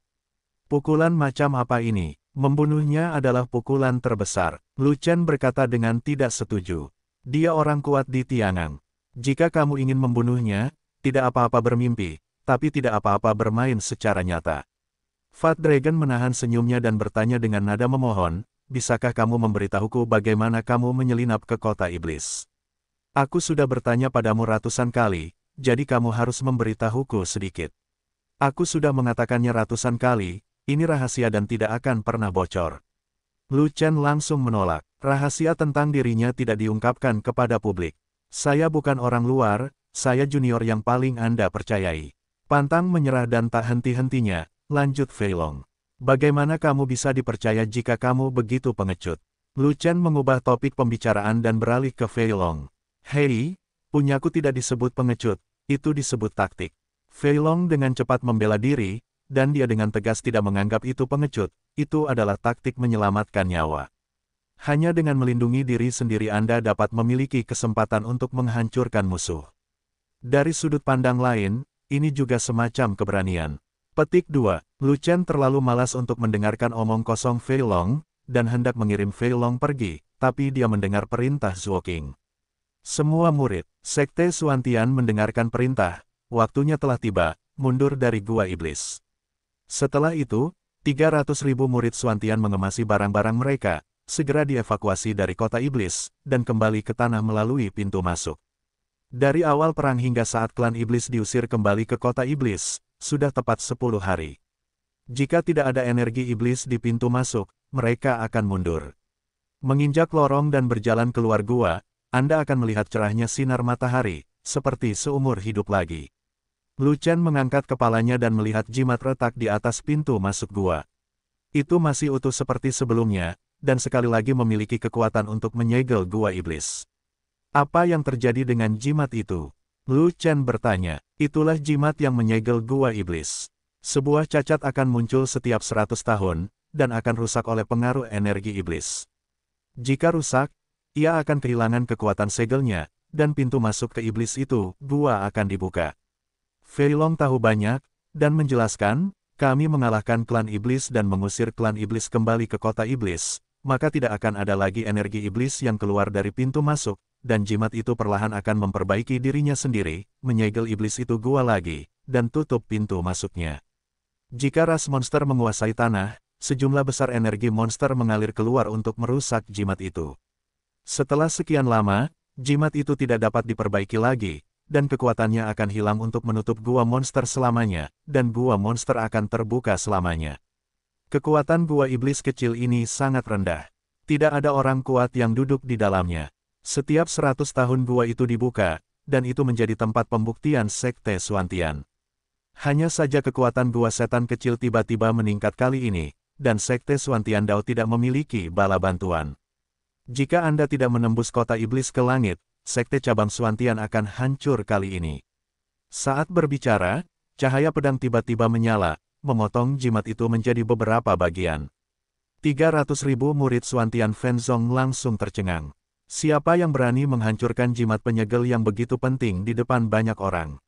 Pukulan macam apa ini? Membunuhnya adalah pukulan terbesar, Lucen berkata dengan tidak setuju. Dia orang kuat di Tiangang. Jika kamu ingin membunuhnya, tidak apa-apa bermimpi, tapi tidak apa-apa bermain secara nyata. Fat Dragon menahan senyumnya dan bertanya dengan nada memohon, bisakah kamu memberitahuku bagaimana kamu menyelinap ke kota iblis? Aku sudah bertanya padamu ratusan kali, jadi kamu harus memberitahuku sedikit. Aku sudah mengatakannya ratusan kali, ini rahasia dan tidak akan pernah bocor. Lu Chen langsung menolak. Rahasia tentang dirinya tidak diungkapkan kepada publik. Saya bukan orang luar, saya junior yang paling Anda percayai. Pantang menyerah dan tak henti-hentinya, lanjut Feilong. Bagaimana kamu bisa dipercaya jika kamu begitu pengecut? Lu Chen mengubah topik pembicaraan dan beralih ke Feilong. Hei, punyaku tidak disebut pengecut, itu disebut taktik. Fei Long dengan cepat membela diri, dan dia dengan tegas tidak menganggap itu pengecut, itu adalah taktik menyelamatkan nyawa. Hanya dengan melindungi diri sendiri Anda dapat memiliki kesempatan untuk menghancurkan musuh. Dari sudut pandang lain, ini juga semacam keberanian. Petik 2. Lu Chen terlalu malas untuk mendengarkan omong kosong Fei Long, dan hendak mengirim Fei Long pergi, tapi dia mendengar perintah Zhuo King. Semua murid, Sekte Suantian mendengarkan perintah, waktunya telah tiba, mundur dari gua iblis. Setelah itu, 300 ribu murid Suantian mengemasi barang-barang mereka, segera dievakuasi dari kota iblis, dan kembali ke tanah melalui pintu masuk. Dari awal perang hingga saat klan iblis diusir kembali ke kota iblis, sudah tepat 10 hari. Jika tidak ada energi iblis di pintu masuk, mereka akan mundur. Menginjak lorong dan berjalan keluar gua, Anda akan melihat cerahnya sinar matahari, seperti seumur hidup lagi. Lu Chen mengangkat kepalanya dan melihat jimat retak di atas pintu masuk gua. Itu masih utuh seperti sebelumnya, dan sekali lagi memiliki kekuatan untuk menyegel gua iblis. Apa yang terjadi dengan jimat itu? Lu Chen bertanya, itulah jimat yang menyegel gua iblis. Sebuah cacat akan muncul setiap seratus tahun, dan akan rusak oleh pengaruh energi iblis. Jika rusak, ia akan kehilangan kekuatan segelnya, dan pintu masuk ke iblis itu, gua akan dibuka. Feilong tahu banyak, dan menjelaskan, kami mengalahkan klan iblis dan mengusir klan iblis kembali ke kota iblis, maka tidak akan ada lagi energi iblis yang keluar dari pintu masuk, dan jimat itu perlahan akan memperbaiki dirinya sendiri, menyegel iblis itu gua lagi, dan tutup pintu masuknya. Jika ras monster menguasai tanah, sejumlah besar energi monster mengalir keluar untuk merusak jimat itu. Setelah sekian lama, jimat itu tidak dapat diperbaiki lagi, dan kekuatannya akan hilang untuk menutup gua monster selamanya, dan gua monster akan terbuka selamanya. Kekuatan gua iblis kecil ini sangat rendah. Tidak ada orang kuat yang duduk di dalamnya. Setiap seratus tahun gua itu dibuka, dan itu menjadi tempat pembuktian Sekte Suantian. Hanya saja kekuatan gua setan kecil tiba-tiba meningkat kali ini, dan Sekte Suantian Dao tidak memiliki bala bantuan. Jika Anda tidak menembus kota iblis ke langit, Sekte Cabang Suantian akan hancur kali ini. Saat berbicara, cahaya pedang tiba-tiba menyala, memotong jimat itu menjadi beberapa bagian. 300 ribu murid Suantian Fenzong langsung tercengang. Siapa yang berani menghancurkan jimat penyegel yang begitu penting di depan banyak orang?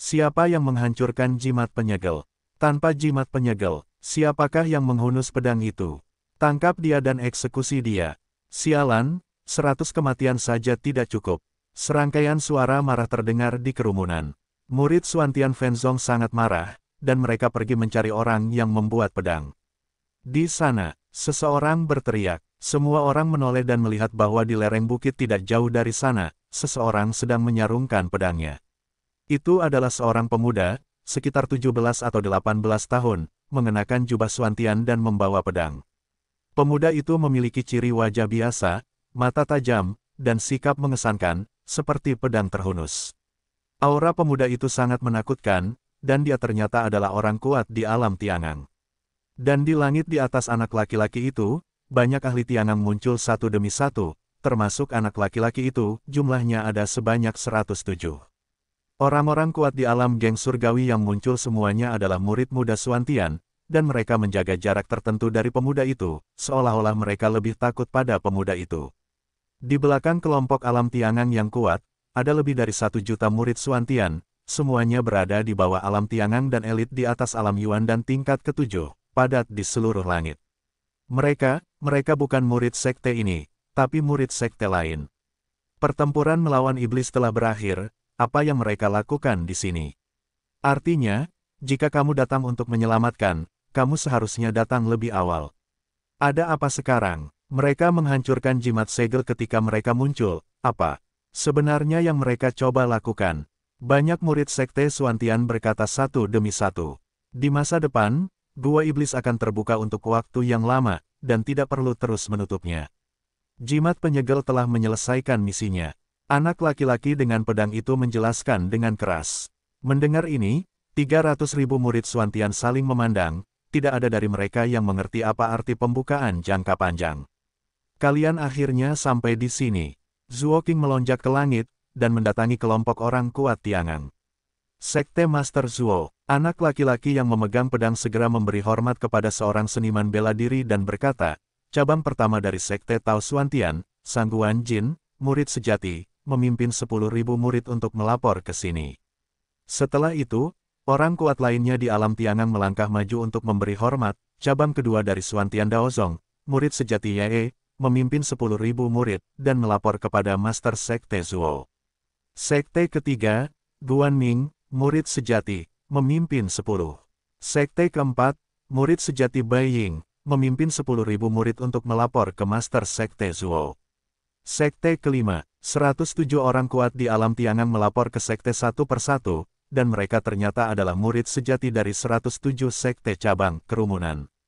Siapa yang menghancurkan jimat penyegel? Tanpa jimat penyegel, siapakah yang menghunus pedang itu? Tangkap dia dan eksekusi dia. Sialan, seratus kematian saja tidak cukup. Serangkaian suara marah terdengar di kerumunan. Murid Suantian Fenzong sangat marah, dan mereka pergi mencari orang yang membuat pedang. Di sana, seseorang berteriak. Semua orang menoleh dan melihat bahwa di lereng bukit tidak jauh dari sana, seseorang sedang menyarungkan pedangnya. Itu adalah seorang pemuda, sekitar 17 atau 18 tahun, mengenakan jubah suantian dan membawa pedang. Pemuda itu memiliki ciri wajah biasa, mata tajam, dan sikap mengesankan, seperti pedang terhunus. Aura pemuda itu sangat menakutkan, dan dia ternyata adalah orang kuat di alam Tiangang. Dan di langit di atas anak laki-laki itu, banyak ahli Tiangang muncul satu demi satu, termasuk anak laki-laki itu, jumlahnya ada sebanyak 107. Orang-orang kuat di alam geng surgawi yang muncul semuanya adalah murid muda Suantian, dan mereka menjaga jarak tertentu dari pemuda itu, seolah-olah mereka lebih takut pada pemuda itu. Di belakang kelompok alam Tiangang yang kuat, ada lebih dari satu juta murid Suantian, semuanya berada di bawah alam Tiangang dan elit di atas alam Yuan dan tingkat ketujuh, padat di seluruh langit. Mereka, mereka bukan murid sekte ini, tapi murid sekte lain. Pertempuran melawan iblis telah berakhir, apa yang mereka lakukan di sini? Artinya, jika kamu datang untuk menyelamatkan, kamu seharusnya datang lebih awal. Ada apa sekarang? Mereka menghancurkan jimat segel ketika mereka muncul, apa? Sebenarnya yang mereka coba lakukan. Banyak murid sekte Suantian berkata satu demi satu. Di masa depan, gua iblis akan terbuka untuk waktu yang lama, dan tidak perlu terus menutupnya. Jimat penyegel telah menyelesaikan misinya. Anak laki-laki dengan pedang itu menjelaskan dengan keras. Mendengar ini, 300 ribu murid Suantian saling memandang, tidak ada dari mereka yang mengerti apa arti pembukaan jangka panjang. Kalian akhirnya sampai di sini. Zuo Qing melonjak ke langit, dan mendatangi kelompok orang kuat Tiangan. Sekte Master Zuo, anak laki-laki yang memegang pedang segera memberi hormat kepada seorang seniman bela diri dan berkata, cabang pertama dari Sekte Tao Suantian, Sangguan Jin, murid sejati, memimpin 10.000 murid untuk melapor ke sini. Setelah itu, orang kuat lainnya di alam Tiangan melangkah maju untuk memberi hormat, cabang kedua dari Suantian Daozong, murid sejati Yae, memimpin 10.000 murid, dan melapor kepada Master Sekte Zuo. Sekte ketiga, Guan Ning, murid sejati, memimpin 10. Sekte keempat, murid sejati Bai Ying, memimpin 10.000 murid untuk melapor ke Master Sekte Zuo. Sekte kelima, 107 orang kuat di alam Tiangan melapor ke Sekte satu persatu, dan mereka ternyata adalah murid sejati dari 107 sekte cabang kerumunan.